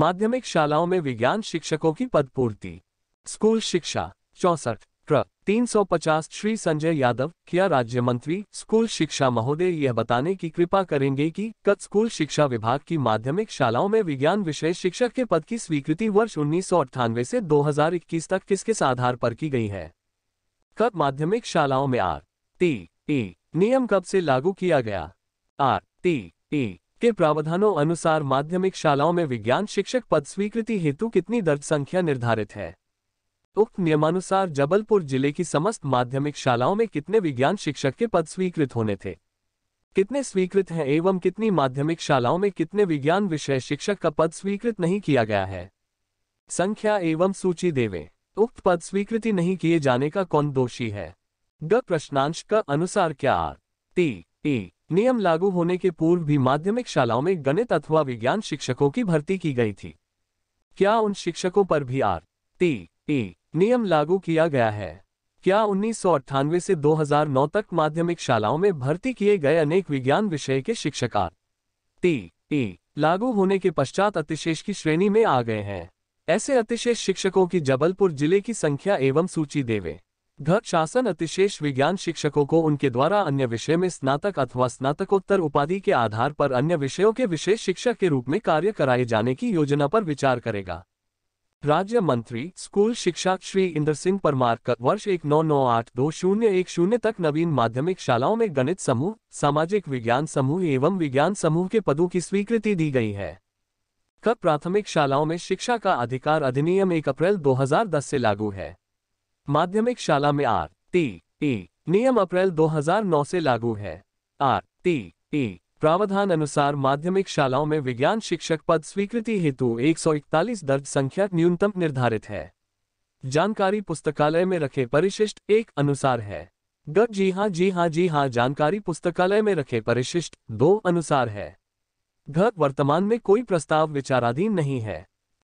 माध्यमिक शालाओं में विज्ञान शिक्षकों की पदपूर्ति स्कूल शिक्षा चौसठ प्र 350 श्री संजय यादव किया राज्य मंत्री स्कूल शिक्षा महोदय यह बताने की कृपा करेंगे कि कत स्कूल शिक्षा विभाग की माध्यमिक शालाओं में विज्ञान विषय शिक्षक के पद की स्वीकृति वर्ष उन्नीस से 2021 तक किस किस आधार पर की गई है कत माध्यमिक शालाओं में आर टी ई नियम कब से लागू किया गया आर टी ई के प्रावधानों अनुसार माध्यमिक शालाओं में विज्ञान शिक्षक पद स्वीकृति हेतु कितनी दर्ज संख्या निर्धारित है उक्त नियमानुसार जबलपुर जिले की समस्त माध्यमिक शालाओं में कितने विज्ञान शिक्षक के पद स्वीकृत होने थे कितने स्वीकृत हैं एवं कितनी माध्यमिक शालाओं में कितने विज्ञान विषय शिक्षक का पद स्वीकृत नहीं किया गया है संख्या एवं सूची देवे उक्त पद स्वीकृति नहीं किए जाने का कौन दोषी है ग प्रश्नांश का अनुसार क्या आर टी ई नियम लागू होने के पूर्व भी माध्यमिक शालाओं में गणित अथवा विज्ञान शिक्षकों की भर्ती की गई थी क्या उन शिक्षकों पर भी आर टी ई नियम लागू किया गया है क्या उन्नीस से 2009 तक माध्यमिक शालाओं में भर्ती किए गए अनेक विज्ञान विषय के शिक्षक आर टी ई लागू होने के पश्चात अतिशेष की श्रेणी में आ गए हैं ऐसे अतिशेष शिक्षकों की जबलपुर जिले की संख्या एवं सूची देवे घ शासन अतिशेष विज्ञान शिक्षकों को उनके द्वारा अन्य विषय में स्नातक अथवा स्नातकोत्तर उपाधि के आधार पर अन्य विषयों के विशेष शिक्षक के रूप में कार्य कराए जाने की योजना पर विचार करेगा राज्य मंत्री स्कूल शिक्षा श्री इंद्र सिंह परमार का वर्ष एक नौ नौ आठ दो शून्य एक शून्य तक नवीन माध्यमिक शालाओं में गणित समूह सामाजिक विज्ञान समूह एवं विज्ञान समूह के पदों की स्वीकृति दी गई है कब प्राथमिक शालाओं में शिक्षा का अधिकार अधिनियम एक अप्रैल 2010 से लागू है माध्यमिक शाला में आर टी ई नियम अप्रैल 2009 से लागू है आर टी ई प्रावधान अनुसार माध्यमिक शालाओं में विज्ञान शिक्षक पद स्वीकृति हेतु 141 दर्ज संख्या न्यूनतम निर्धारित है जानकारी पुस्तकालय में रखे परिशिष्ट एक अनुसार है ग जी हाँ जी हाँ जी हाँ जानकारी पुस्तकालय में रखे परिशिष्ट दो अनुसार है घ वर्तमान में कोई प्रस्ताव विचाराधीन नहीं है